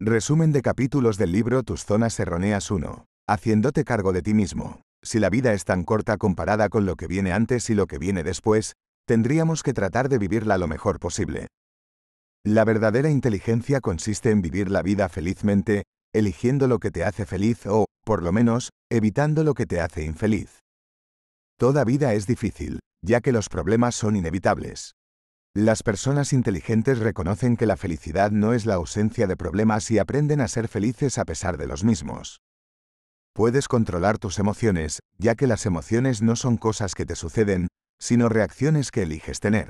Resumen de capítulos del libro Tus zonas erróneas 1. Haciéndote cargo de ti mismo. Si la vida es tan corta comparada con lo que viene antes y lo que viene después, tendríamos que tratar de vivirla lo mejor posible. La verdadera inteligencia consiste en vivir la vida felizmente, eligiendo lo que te hace feliz o, por lo menos, evitando lo que te hace infeliz. Toda vida es difícil, ya que los problemas son inevitables. Las personas inteligentes reconocen que la felicidad no es la ausencia de problemas y aprenden a ser felices a pesar de los mismos. Puedes controlar tus emociones, ya que las emociones no son cosas que te suceden, sino reacciones que eliges tener.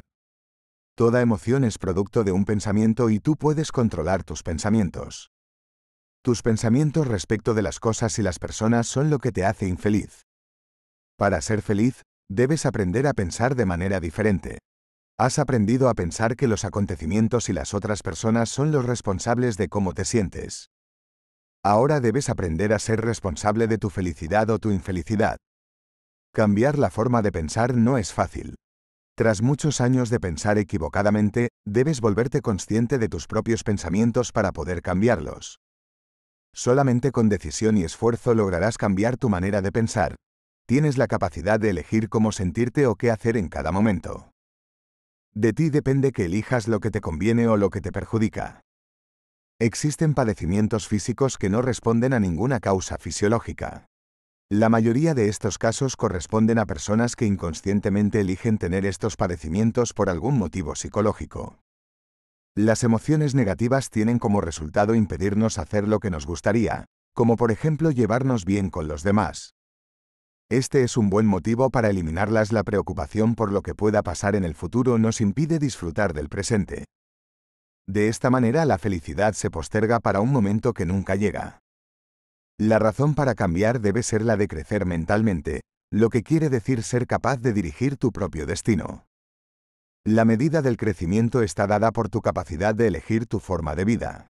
Toda emoción es producto de un pensamiento y tú puedes controlar tus pensamientos. Tus pensamientos respecto de las cosas y las personas son lo que te hace infeliz. Para ser feliz, debes aprender a pensar de manera diferente. Has aprendido a pensar que los acontecimientos y las otras personas son los responsables de cómo te sientes. Ahora debes aprender a ser responsable de tu felicidad o tu infelicidad. Cambiar la forma de pensar no es fácil. Tras muchos años de pensar equivocadamente, debes volverte consciente de tus propios pensamientos para poder cambiarlos. Solamente con decisión y esfuerzo lograrás cambiar tu manera de pensar. Tienes la capacidad de elegir cómo sentirte o qué hacer en cada momento. De ti depende que elijas lo que te conviene o lo que te perjudica. Existen padecimientos físicos que no responden a ninguna causa fisiológica. La mayoría de estos casos corresponden a personas que inconscientemente eligen tener estos padecimientos por algún motivo psicológico. Las emociones negativas tienen como resultado impedirnos hacer lo que nos gustaría, como por ejemplo llevarnos bien con los demás. Este es un buen motivo para eliminarlas. La preocupación por lo que pueda pasar en el futuro nos impide disfrutar del presente. De esta manera la felicidad se posterga para un momento que nunca llega. La razón para cambiar debe ser la de crecer mentalmente, lo que quiere decir ser capaz de dirigir tu propio destino. La medida del crecimiento está dada por tu capacidad de elegir tu forma de vida.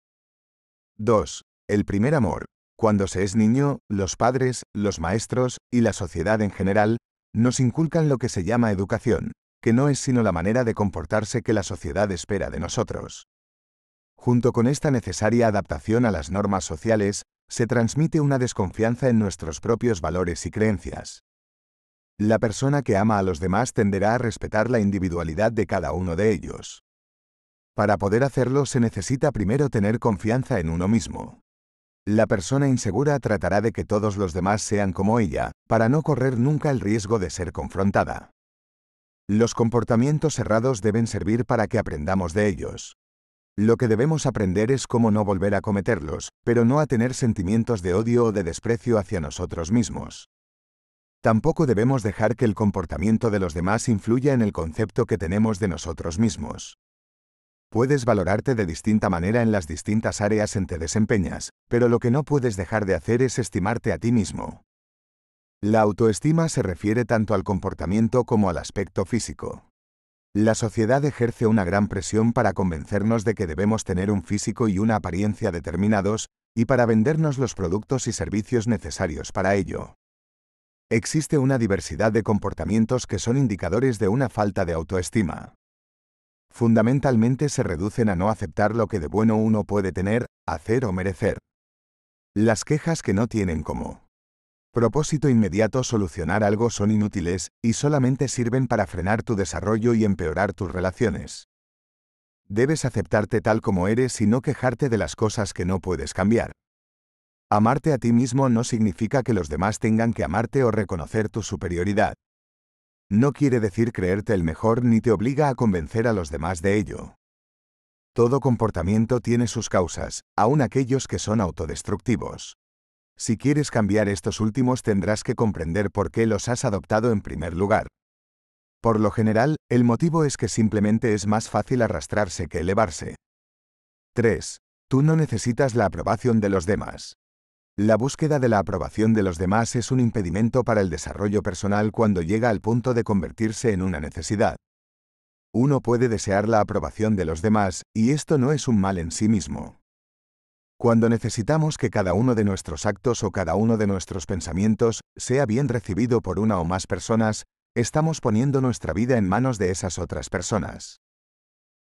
2. El primer amor, cuando se es niño, los padres, los maestros, y la sociedad en general, nos inculcan lo que se llama educación, que no es sino la manera de comportarse que la sociedad espera de nosotros. Junto con esta necesaria adaptación a las normas sociales, se transmite una desconfianza en nuestros propios valores y creencias. La persona que ama a los demás tenderá a respetar la individualidad de cada uno de ellos. Para poder hacerlo se necesita primero tener confianza en uno mismo. La persona insegura tratará de que todos los demás sean como ella, para no correr nunca el riesgo de ser confrontada. Los comportamientos errados deben servir para que aprendamos de ellos. Lo que debemos aprender es cómo no volver a cometerlos, pero no a tener sentimientos de odio o de desprecio hacia nosotros mismos. Tampoco debemos dejar que el comportamiento de los demás influya en el concepto que tenemos de nosotros mismos. Puedes valorarte de distinta manera en las distintas áreas en que desempeñas, pero lo que no puedes dejar de hacer es estimarte a ti mismo. La autoestima se refiere tanto al comportamiento como al aspecto físico. La sociedad ejerce una gran presión para convencernos de que debemos tener un físico y una apariencia determinados, y para vendernos los productos y servicios necesarios para ello. Existe una diversidad de comportamientos que son indicadores de una falta de autoestima fundamentalmente se reducen a no aceptar lo que de bueno uno puede tener, hacer o merecer. Las quejas que no tienen como propósito inmediato solucionar algo son inútiles y solamente sirven para frenar tu desarrollo y empeorar tus relaciones. Debes aceptarte tal como eres y no quejarte de las cosas que no puedes cambiar. Amarte a ti mismo no significa que los demás tengan que amarte o reconocer tu superioridad no quiere decir creerte el mejor ni te obliga a convencer a los demás de ello. Todo comportamiento tiene sus causas, aun aquellos que son autodestructivos. Si quieres cambiar estos últimos tendrás que comprender por qué los has adoptado en primer lugar. Por lo general, el motivo es que simplemente es más fácil arrastrarse que elevarse. 3. Tú no necesitas la aprobación de los demás. La búsqueda de la aprobación de los demás es un impedimento para el desarrollo personal cuando llega al punto de convertirse en una necesidad. Uno puede desear la aprobación de los demás, y esto no es un mal en sí mismo. Cuando necesitamos que cada uno de nuestros actos o cada uno de nuestros pensamientos sea bien recibido por una o más personas, estamos poniendo nuestra vida en manos de esas otras personas.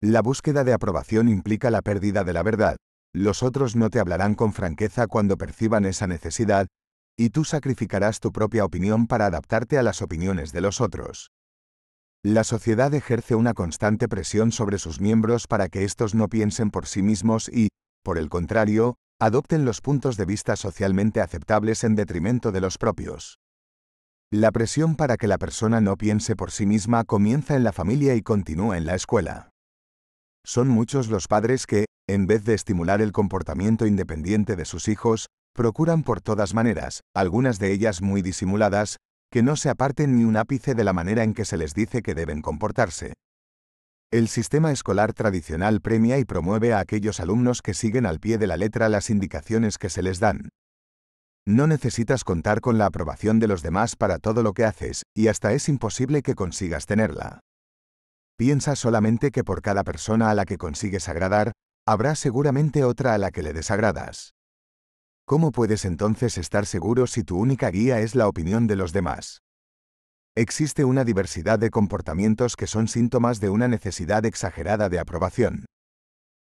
La búsqueda de aprobación implica la pérdida de la verdad, los otros no te hablarán con franqueza cuando perciban esa necesidad, y tú sacrificarás tu propia opinión para adaptarte a las opiniones de los otros. La sociedad ejerce una constante presión sobre sus miembros para que estos no piensen por sí mismos y, por el contrario, adopten los puntos de vista socialmente aceptables en detrimento de los propios. La presión para que la persona no piense por sí misma comienza en la familia y continúa en la escuela. Son muchos los padres que, en vez de estimular el comportamiento independiente de sus hijos, procuran por todas maneras, algunas de ellas muy disimuladas, que no se aparten ni un ápice de la manera en que se les dice que deben comportarse. El sistema escolar tradicional premia y promueve a aquellos alumnos que siguen al pie de la letra las indicaciones que se les dan. No necesitas contar con la aprobación de los demás para todo lo que haces, y hasta es imposible que consigas tenerla. Piensa solamente que por cada persona a la que consigues agradar, habrá seguramente otra a la que le desagradas. ¿Cómo puedes entonces estar seguro si tu única guía es la opinión de los demás? Existe una diversidad de comportamientos que son síntomas de una necesidad exagerada de aprobación.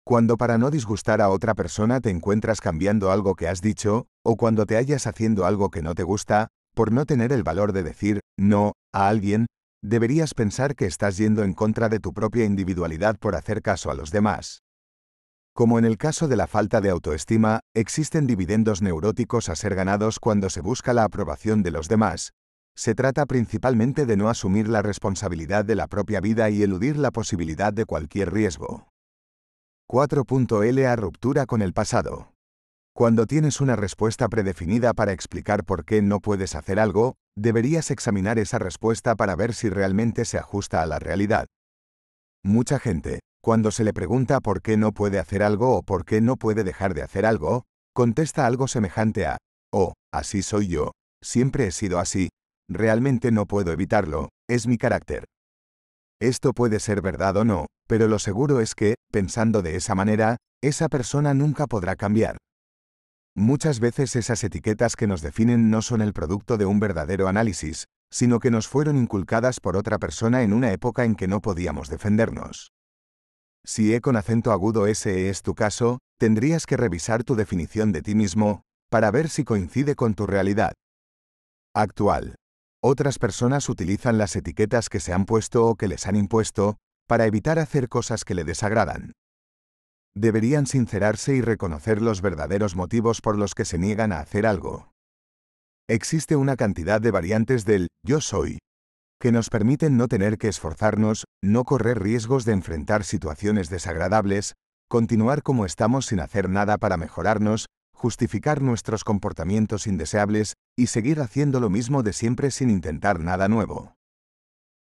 Cuando para no disgustar a otra persona te encuentras cambiando algo que has dicho, o cuando te hallas haciendo algo que no te gusta, por no tener el valor de decir no a alguien, deberías pensar que estás yendo en contra de tu propia individualidad por hacer caso a los demás. Como en el caso de la falta de autoestima, existen dividendos neuróticos a ser ganados cuando se busca la aprobación de los demás. Se trata principalmente de no asumir la responsabilidad de la propia vida y eludir la posibilidad de cualquier riesgo. 4.L a ruptura con el pasado. Cuando tienes una respuesta predefinida para explicar por qué no puedes hacer algo, deberías examinar esa respuesta para ver si realmente se ajusta a la realidad. Mucha gente, cuando se le pregunta por qué no puede hacer algo o por qué no puede dejar de hacer algo, contesta algo semejante a, oh, así soy yo, siempre he sido así, realmente no puedo evitarlo, es mi carácter. Esto puede ser verdad o no, pero lo seguro es que, pensando de esa manera, esa persona nunca podrá cambiar. Muchas veces esas etiquetas que nos definen no son el producto de un verdadero análisis, sino que nos fueron inculcadas por otra persona en una época en que no podíamos defendernos. Si E con acento agudo ese es tu caso, tendrías que revisar tu definición de ti mismo, para ver si coincide con tu realidad. Actual. Otras personas utilizan las etiquetas que se han puesto o que les han impuesto, para evitar hacer cosas que le desagradan deberían sincerarse y reconocer los verdaderos motivos por los que se niegan a hacer algo. Existe una cantidad de variantes del yo soy, que nos permiten no tener que esforzarnos, no correr riesgos de enfrentar situaciones desagradables, continuar como estamos sin hacer nada para mejorarnos, justificar nuestros comportamientos indeseables y seguir haciendo lo mismo de siempre sin intentar nada nuevo.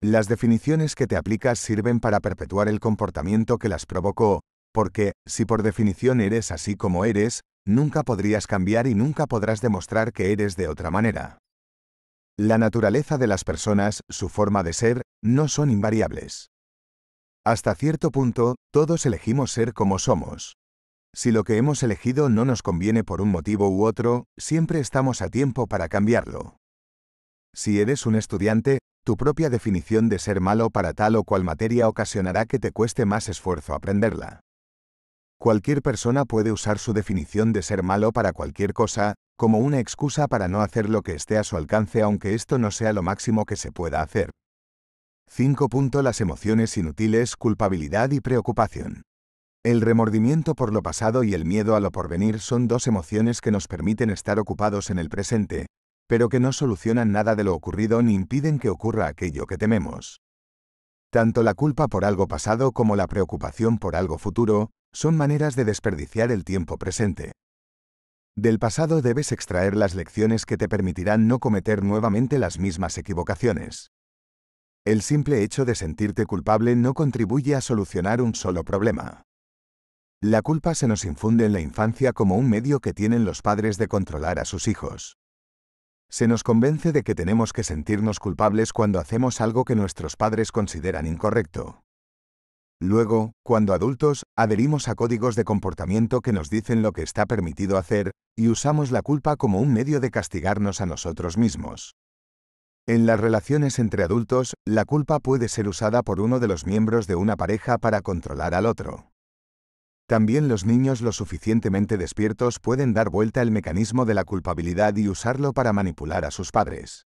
Las definiciones que te aplicas sirven para perpetuar el comportamiento que las provocó, porque, si por definición eres así como eres, nunca podrías cambiar y nunca podrás demostrar que eres de otra manera. La naturaleza de las personas, su forma de ser, no son invariables. Hasta cierto punto, todos elegimos ser como somos. Si lo que hemos elegido no nos conviene por un motivo u otro, siempre estamos a tiempo para cambiarlo. Si eres un estudiante, tu propia definición de ser malo para tal o cual materia ocasionará que te cueste más esfuerzo aprenderla. Cualquier persona puede usar su definición de ser malo para cualquier cosa, como una excusa para no hacer lo que esté a su alcance aunque esto no sea lo máximo que se pueda hacer. 5. Las emociones inútiles, culpabilidad y preocupación. El remordimiento por lo pasado y el miedo a lo porvenir son dos emociones que nos permiten estar ocupados en el presente, pero que no solucionan nada de lo ocurrido ni impiden que ocurra aquello que tememos. Tanto la culpa por algo pasado como la preocupación por algo futuro, son maneras de desperdiciar el tiempo presente. Del pasado debes extraer las lecciones que te permitirán no cometer nuevamente las mismas equivocaciones. El simple hecho de sentirte culpable no contribuye a solucionar un solo problema. La culpa se nos infunde en la infancia como un medio que tienen los padres de controlar a sus hijos. Se nos convence de que tenemos que sentirnos culpables cuando hacemos algo que nuestros padres consideran incorrecto. Luego, cuando adultos, adherimos a códigos de comportamiento que nos dicen lo que está permitido hacer, y usamos la culpa como un medio de castigarnos a nosotros mismos. En las relaciones entre adultos, la culpa puede ser usada por uno de los miembros de una pareja para controlar al otro. También los niños lo suficientemente despiertos pueden dar vuelta el mecanismo de la culpabilidad y usarlo para manipular a sus padres.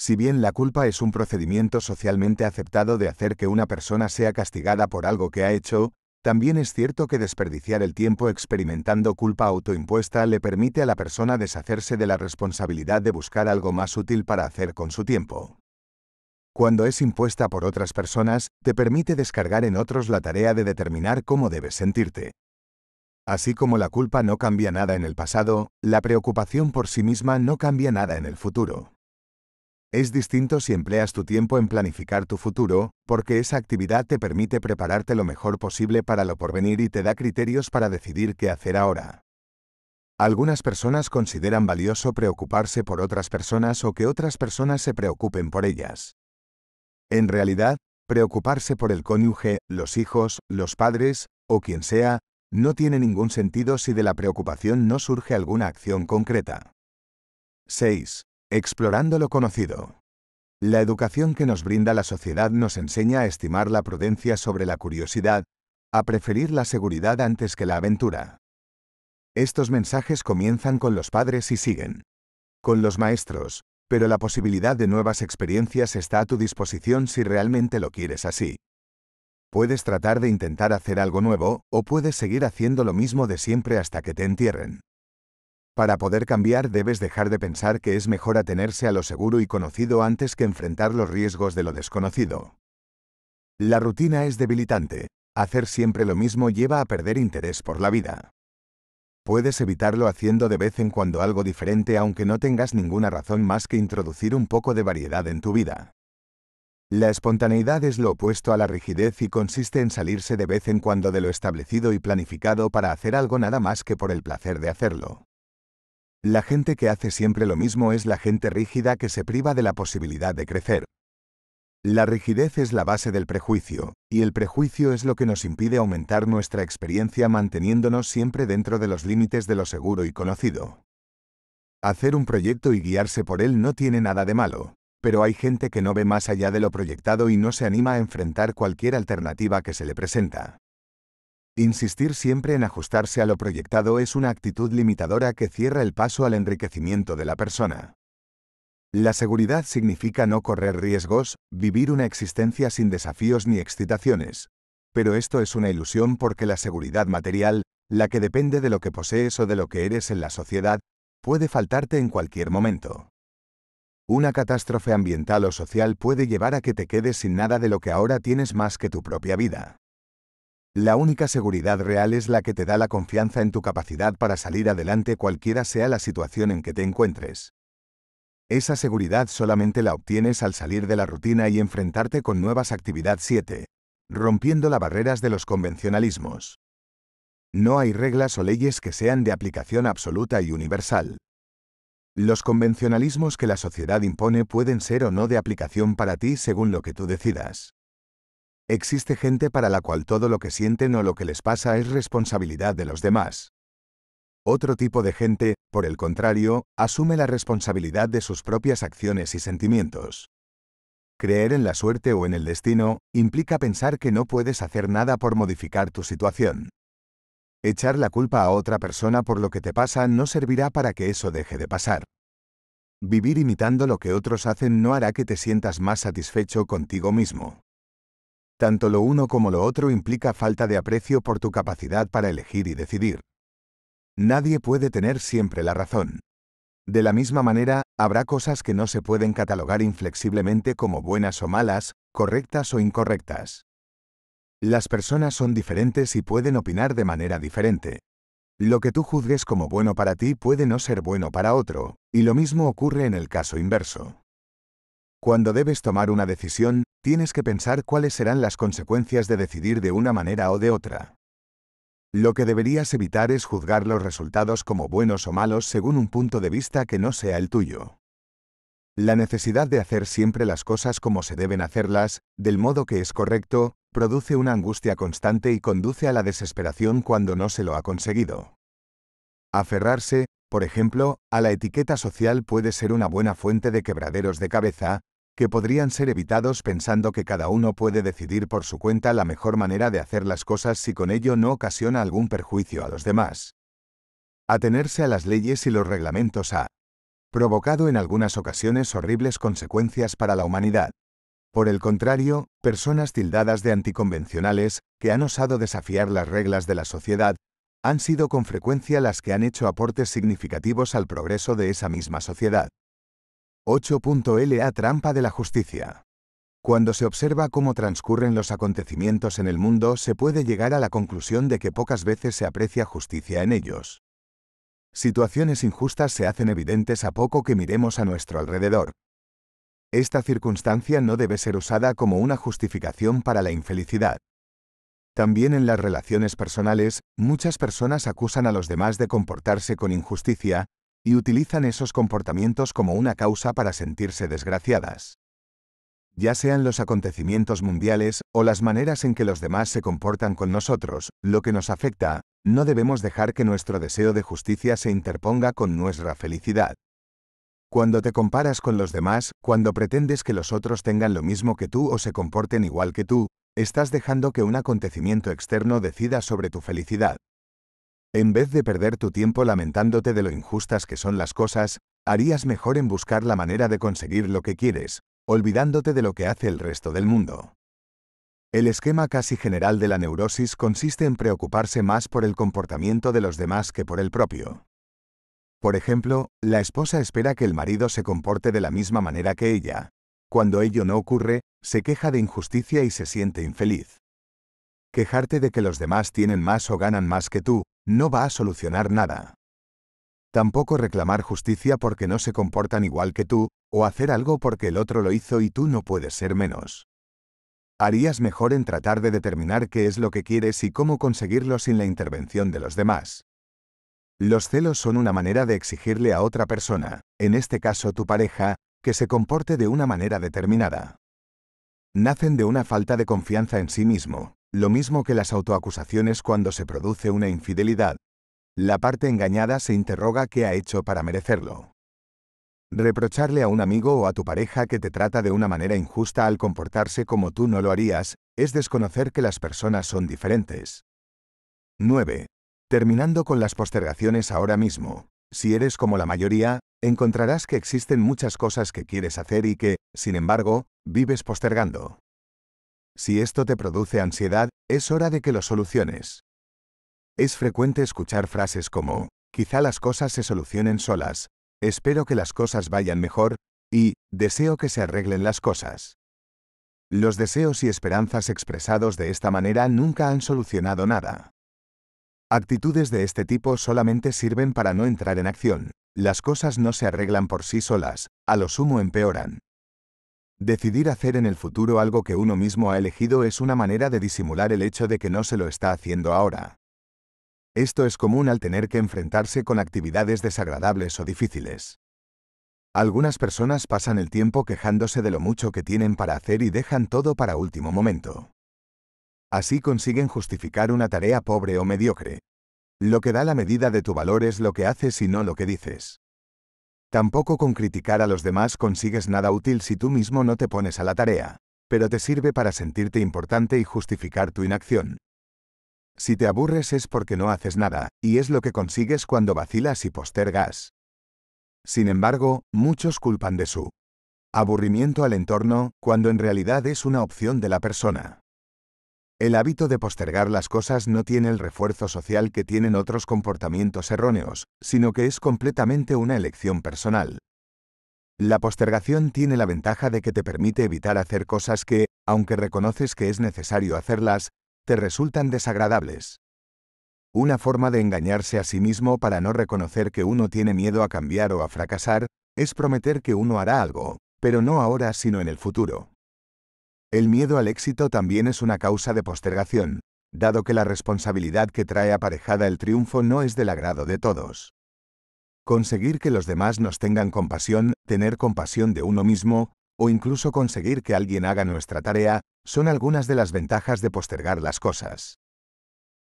Si bien la culpa es un procedimiento socialmente aceptado de hacer que una persona sea castigada por algo que ha hecho, también es cierto que desperdiciar el tiempo experimentando culpa autoimpuesta le permite a la persona deshacerse de la responsabilidad de buscar algo más útil para hacer con su tiempo. Cuando es impuesta por otras personas, te permite descargar en otros la tarea de determinar cómo debes sentirte. Así como la culpa no cambia nada en el pasado, la preocupación por sí misma no cambia nada en el futuro. Es distinto si empleas tu tiempo en planificar tu futuro, porque esa actividad te permite prepararte lo mejor posible para lo porvenir y te da criterios para decidir qué hacer ahora. Algunas personas consideran valioso preocuparse por otras personas o que otras personas se preocupen por ellas. En realidad, preocuparse por el cónyuge, los hijos, los padres, o quien sea, no tiene ningún sentido si de la preocupación no surge alguna acción concreta. 6. Explorando lo conocido. La educación que nos brinda la sociedad nos enseña a estimar la prudencia sobre la curiosidad, a preferir la seguridad antes que la aventura. Estos mensajes comienzan con los padres y siguen. Con los maestros, pero la posibilidad de nuevas experiencias está a tu disposición si realmente lo quieres así. Puedes tratar de intentar hacer algo nuevo, o puedes seguir haciendo lo mismo de siempre hasta que te entierren. Para poder cambiar debes dejar de pensar que es mejor atenerse a lo seguro y conocido antes que enfrentar los riesgos de lo desconocido. La rutina es debilitante. Hacer siempre lo mismo lleva a perder interés por la vida. Puedes evitarlo haciendo de vez en cuando algo diferente aunque no tengas ninguna razón más que introducir un poco de variedad en tu vida. La espontaneidad es lo opuesto a la rigidez y consiste en salirse de vez en cuando de lo establecido y planificado para hacer algo nada más que por el placer de hacerlo. La gente que hace siempre lo mismo es la gente rígida que se priva de la posibilidad de crecer. La rigidez es la base del prejuicio, y el prejuicio es lo que nos impide aumentar nuestra experiencia manteniéndonos siempre dentro de los límites de lo seguro y conocido. Hacer un proyecto y guiarse por él no tiene nada de malo, pero hay gente que no ve más allá de lo proyectado y no se anima a enfrentar cualquier alternativa que se le presenta. Insistir siempre en ajustarse a lo proyectado es una actitud limitadora que cierra el paso al enriquecimiento de la persona. La seguridad significa no correr riesgos, vivir una existencia sin desafíos ni excitaciones. Pero esto es una ilusión porque la seguridad material, la que depende de lo que posees o de lo que eres en la sociedad, puede faltarte en cualquier momento. Una catástrofe ambiental o social puede llevar a que te quedes sin nada de lo que ahora tienes más que tu propia vida. La única seguridad real es la que te da la confianza en tu capacidad para salir adelante cualquiera sea la situación en que te encuentres. Esa seguridad solamente la obtienes al salir de la rutina y enfrentarte con nuevas actividades 7, rompiendo las barreras de los convencionalismos. No hay reglas o leyes que sean de aplicación absoluta y universal. Los convencionalismos que la sociedad impone pueden ser o no de aplicación para ti según lo que tú decidas. Existe gente para la cual todo lo que sienten o lo que les pasa es responsabilidad de los demás. Otro tipo de gente, por el contrario, asume la responsabilidad de sus propias acciones y sentimientos. Creer en la suerte o en el destino implica pensar que no puedes hacer nada por modificar tu situación. Echar la culpa a otra persona por lo que te pasa no servirá para que eso deje de pasar. Vivir imitando lo que otros hacen no hará que te sientas más satisfecho contigo mismo. Tanto lo uno como lo otro implica falta de aprecio por tu capacidad para elegir y decidir. Nadie puede tener siempre la razón. De la misma manera, habrá cosas que no se pueden catalogar inflexiblemente como buenas o malas, correctas o incorrectas. Las personas son diferentes y pueden opinar de manera diferente. Lo que tú juzgues como bueno para ti puede no ser bueno para otro, y lo mismo ocurre en el caso inverso. Cuando debes tomar una decisión, tienes que pensar cuáles serán las consecuencias de decidir de una manera o de otra. Lo que deberías evitar es juzgar los resultados como buenos o malos según un punto de vista que no sea el tuyo. La necesidad de hacer siempre las cosas como se deben hacerlas, del modo que es correcto, produce una angustia constante y conduce a la desesperación cuando no se lo ha conseguido. Aferrarse, por ejemplo, a la etiqueta social puede ser una buena fuente de quebraderos de cabeza, que podrían ser evitados pensando que cada uno puede decidir por su cuenta la mejor manera de hacer las cosas si con ello no ocasiona algún perjuicio a los demás. Atenerse a las leyes y los reglamentos ha provocado en algunas ocasiones horribles consecuencias para la humanidad. Por el contrario, personas tildadas de anticonvencionales, que han osado desafiar las reglas de la sociedad, han sido con frecuencia las que han hecho aportes significativos al progreso de esa misma sociedad. 8.LA Trampa de la Justicia. Cuando se observa cómo transcurren los acontecimientos en el mundo, se puede llegar a la conclusión de que pocas veces se aprecia justicia en ellos. Situaciones injustas se hacen evidentes a poco que miremos a nuestro alrededor. Esta circunstancia no debe ser usada como una justificación para la infelicidad. También en las relaciones personales, muchas personas acusan a los demás de comportarse con injusticia, y utilizan esos comportamientos como una causa para sentirse desgraciadas. Ya sean los acontecimientos mundiales o las maneras en que los demás se comportan con nosotros, lo que nos afecta, no debemos dejar que nuestro deseo de justicia se interponga con nuestra felicidad. Cuando te comparas con los demás, cuando pretendes que los otros tengan lo mismo que tú o se comporten igual que tú, estás dejando que un acontecimiento externo decida sobre tu felicidad. En vez de perder tu tiempo lamentándote de lo injustas que son las cosas, harías mejor en buscar la manera de conseguir lo que quieres, olvidándote de lo que hace el resto del mundo. El esquema casi general de la neurosis consiste en preocuparse más por el comportamiento de los demás que por el propio. Por ejemplo, la esposa espera que el marido se comporte de la misma manera que ella. Cuando ello no ocurre, se queja de injusticia y se siente infeliz. Quejarte de que los demás tienen más o ganan más que tú, no va a solucionar nada. Tampoco reclamar justicia porque no se comportan igual que tú, o hacer algo porque el otro lo hizo y tú no puedes ser menos. Harías mejor en tratar de determinar qué es lo que quieres y cómo conseguirlo sin la intervención de los demás. Los celos son una manera de exigirle a otra persona, en este caso tu pareja, que se comporte de una manera determinada. Nacen de una falta de confianza en sí mismo, lo mismo que las autoacusaciones cuando se produce una infidelidad, la parte engañada se interroga qué ha hecho para merecerlo. Reprocharle a un amigo o a tu pareja que te trata de una manera injusta al comportarse como tú no lo harías, es desconocer que las personas son diferentes. 9. Terminando con las postergaciones ahora mismo. Si eres como la mayoría, encontrarás que existen muchas cosas que quieres hacer y que, sin embargo, vives postergando. Si esto te produce ansiedad, es hora de que lo soluciones. Es frecuente escuchar frases como, quizá las cosas se solucionen solas, espero que las cosas vayan mejor, y, deseo que se arreglen las cosas. Los deseos y esperanzas expresados de esta manera nunca han solucionado nada. Actitudes de este tipo solamente sirven para no entrar en acción. Las cosas no se arreglan por sí solas, a lo sumo empeoran. Decidir hacer en el futuro algo que uno mismo ha elegido es una manera de disimular el hecho de que no se lo está haciendo ahora. Esto es común al tener que enfrentarse con actividades desagradables o difíciles. Algunas personas pasan el tiempo quejándose de lo mucho que tienen para hacer y dejan todo para último momento. Así consiguen justificar una tarea pobre o mediocre. Lo que da la medida de tu valor es lo que haces y no lo que dices. Tampoco con criticar a los demás consigues nada útil si tú mismo no te pones a la tarea, pero te sirve para sentirte importante y justificar tu inacción. Si te aburres es porque no haces nada, y es lo que consigues cuando vacilas y postergas. Sin embargo, muchos culpan de su aburrimiento al entorno, cuando en realidad es una opción de la persona. El hábito de postergar las cosas no tiene el refuerzo social que tienen otros comportamientos erróneos, sino que es completamente una elección personal. La postergación tiene la ventaja de que te permite evitar hacer cosas que, aunque reconoces que es necesario hacerlas, te resultan desagradables. Una forma de engañarse a sí mismo para no reconocer que uno tiene miedo a cambiar o a fracasar, es prometer que uno hará algo, pero no ahora sino en el futuro. El miedo al éxito también es una causa de postergación, dado que la responsabilidad que trae aparejada el triunfo no es del agrado de todos. Conseguir que los demás nos tengan compasión, tener compasión de uno mismo, o incluso conseguir que alguien haga nuestra tarea, son algunas de las ventajas de postergar las cosas.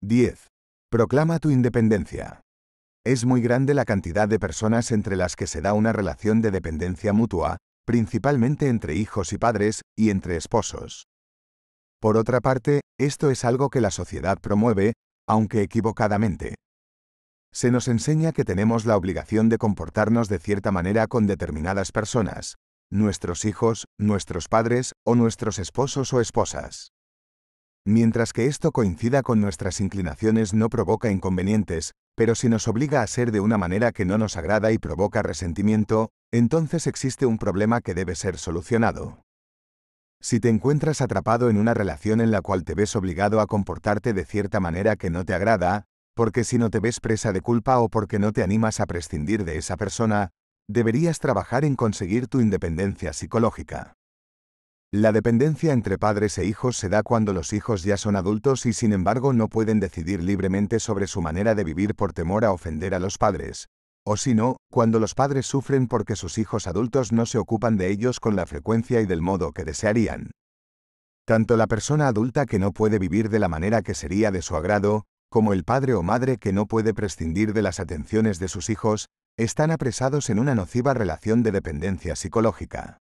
10. Proclama tu independencia. Es muy grande la cantidad de personas entre las que se da una relación de dependencia mutua, principalmente entre hijos y padres, y entre esposos. Por otra parte, esto es algo que la sociedad promueve, aunque equivocadamente. Se nos enseña que tenemos la obligación de comportarnos de cierta manera con determinadas personas, nuestros hijos, nuestros padres o nuestros esposos o esposas. Mientras que esto coincida con nuestras inclinaciones no provoca inconvenientes, pero si nos obliga a ser de una manera que no nos agrada y provoca resentimiento, entonces existe un problema que debe ser solucionado. Si te encuentras atrapado en una relación en la cual te ves obligado a comportarte de cierta manera que no te agrada, porque si no te ves presa de culpa o porque no te animas a prescindir de esa persona, deberías trabajar en conseguir tu independencia psicológica. La dependencia entre padres e hijos se da cuando los hijos ya son adultos y sin embargo no pueden decidir libremente sobre su manera de vivir por temor a ofender a los padres, o si no, cuando los padres sufren porque sus hijos adultos no se ocupan de ellos con la frecuencia y del modo que desearían. Tanto la persona adulta que no puede vivir de la manera que sería de su agrado, como el padre o madre que no puede prescindir de las atenciones de sus hijos, están apresados en una nociva relación de dependencia psicológica.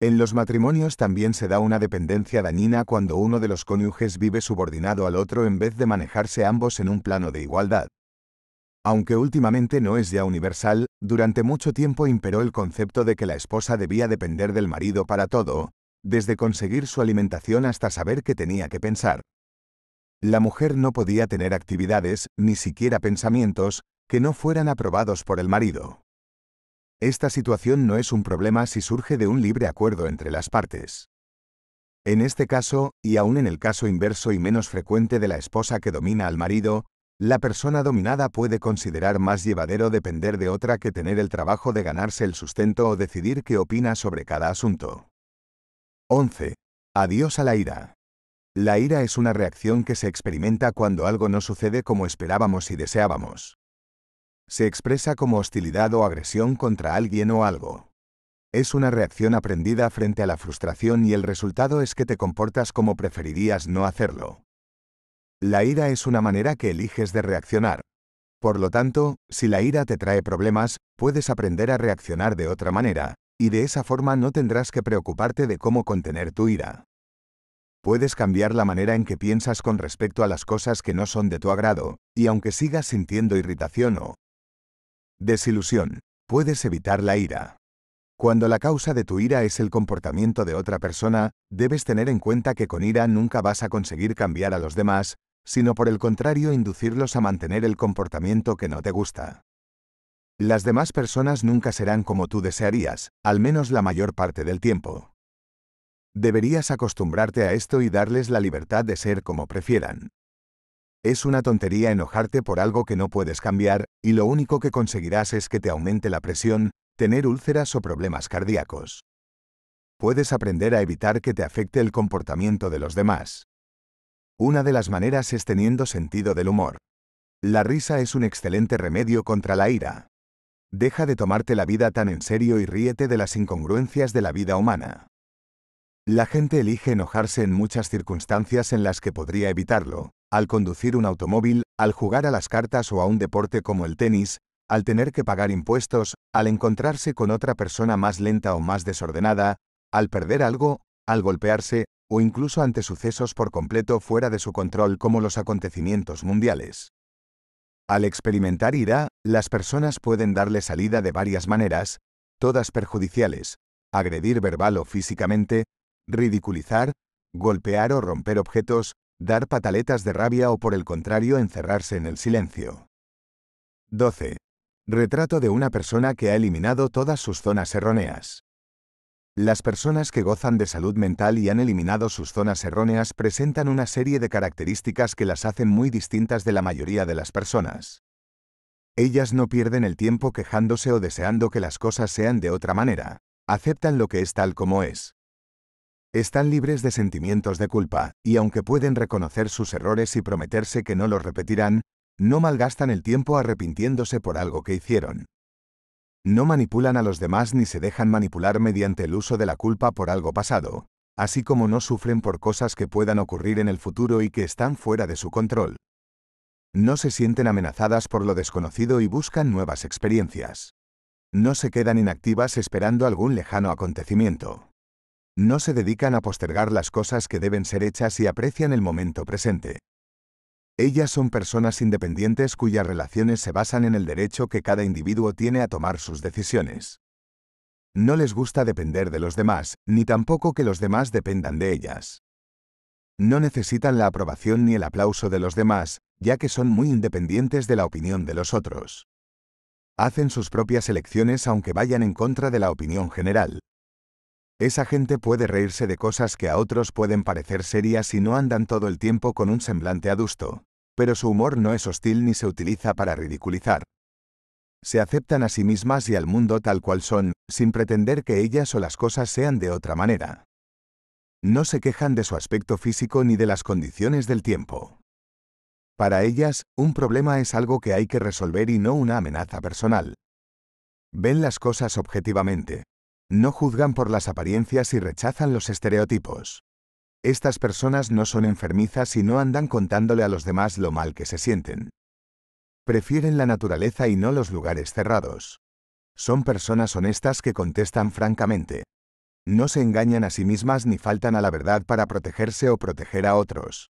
En los matrimonios también se da una dependencia dañina cuando uno de los cónyuges vive subordinado al otro en vez de manejarse ambos en un plano de igualdad. Aunque últimamente no es ya universal, durante mucho tiempo imperó el concepto de que la esposa debía depender del marido para todo, desde conseguir su alimentación hasta saber qué tenía que pensar. La mujer no podía tener actividades, ni siquiera pensamientos, que no fueran aprobados por el marido. Esta situación no es un problema si surge de un libre acuerdo entre las partes. En este caso, y aún en el caso inverso y menos frecuente de la esposa que domina al marido, la persona dominada puede considerar más llevadero depender de otra que tener el trabajo de ganarse el sustento o decidir qué opina sobre cada asunto. 11. Adiós a la ira. La ira es una reacción que se experimenta cuando algo no sucede como esperábamos y deseábamos. Se expresa como hostilidad o agresión contra alguien o algo. Es una reacción aprendida frente a la frustración y el resultado es que te comportas como preferirías no hacerlo. La ira es una manera que eliges de reaccionar. Por lo tanto, si la ira te trae problemas, puedes aprender a reaccionar de otra manera, y de esa forma no tendrás que preocuparte de cómo contener tu ira. Puedes cambiar la manera en que piensas con respecto a las cosas que no son de tu agrado, y aunque sigas sintiendo irritación o desilusión, puedes evitar la ira. Cuando la causa de tu ira es el comportamiento de otra persona, debes tener en cuenta que con ira nunca vas a conseguir cambiar a los demás, sino por el contrario inducirlos a mantener el comportamiento que no te gusta. Las demás personas nunca serán como tú desearías, al menos la mayor parte del tiempo. Deberías acostumbrarte a esto y darles la libertad de ser como prefieran. Es una tontería enojarte por algo que no puedes cambiar, y lo único que conseguirás es que te aumente la presión, tener úlceras o problemas cardíacos. Puedes aprender a evitar que te afecte el comportamiento de los demás. Una de las maneras es teniendo sentido del humor. La risa es un excelente remedio contra la ira. Deja de tomarte la vida tan en serio y ríete de las incongruencias de la vida humana. La gente elige enojarse en muchas circunstancias en las que podría evitarlo, al conducir un automóvil, al jugar a las cartas o a un deporte como el tenis, al tener que pagar impuestos, al encontrarse con otra persona más lenta o más desordenada, al perder algo, al golpearse, o incluso ante sucesos por completo fuera de su control como los acontecimientos mundiales. Al experimentar ira, las personas pueden darle salida de varias maneras, todas perjudiciales, agredir verbal o físicamente, ridiculizar, golpear o romper objetos, dar pataletas de rabia o por el contrario encerrarse en el silencio. 12. Retrato de una persona que ha eliminado todas sus zonas erróneas. Las personas que gozan de salud mental y han eliminado sus zonas erróneas presentan una serie de características que las hacen muy distintas de la mayoría de las personas. Ellas no pierden el tiempo quejándose o deseando que las cosas sean de otra manera, aceptan lo que es tal como es. Están libres de sentimientos de culpa, y aunque pueden reconocer sus errores y prometerse que no los repetirán, no malgastan el tiempo arrepintiéndose por algo que hicieron no manipulan a los demás ni se dejan manipular mediante el uso de la culpa por algo pasado, así como no sufren por cosas que puedan ocurrir en el futuro y que están fuera de su control. No se sienten amenazadas por lo desconocido y buscan nuevas experiencias. No se quedan inactivas esperando algún lejano acontecimiento. No se dedican a postergar las cosas que deben ser hechas y aprecian el momento presente. Ellas son personas independientes cuyas relaciones se basan en el derecho que cada individuo tiene a tomar sus decisiones. No les gusta depender de los demás, ni tampoco que los demás dependan de ellas. No necesitan la aprobación ni el aplauso de los demás, ya que son muy independientes de la opinión de los otros. Hacen sus propias elecciones aunque vayan en contra de la opinión general. Esa gente puede reírse de cosas que a otros pueden parecer serias y no andan todo el tiempo con un semblante adusto pero su humor no es hostil ni se utiliza para ridiculizar. Se aceptan a sí mismas y al mundo tal cual son, sin pretender que ellas o las cosas sean de otra manera. No se quejan de su aspecto físico ni de las condiciones del tiempo. Para ellas, un problema es algo que hay que resolver y no una amenaza personal. Ven las cosas objetivamente. No juzgan por las apariencias y rechazan los estereotipos. Estas personas no son enfermizas y no andan contándole a los demás lo mal que se sienten. Prefieren la naturaleza y no los lugares cerrados. Son personas honestas que contestan francamente. No se engañan a sí mismas ni faltan a la verdad para protegerse o proteger a otros.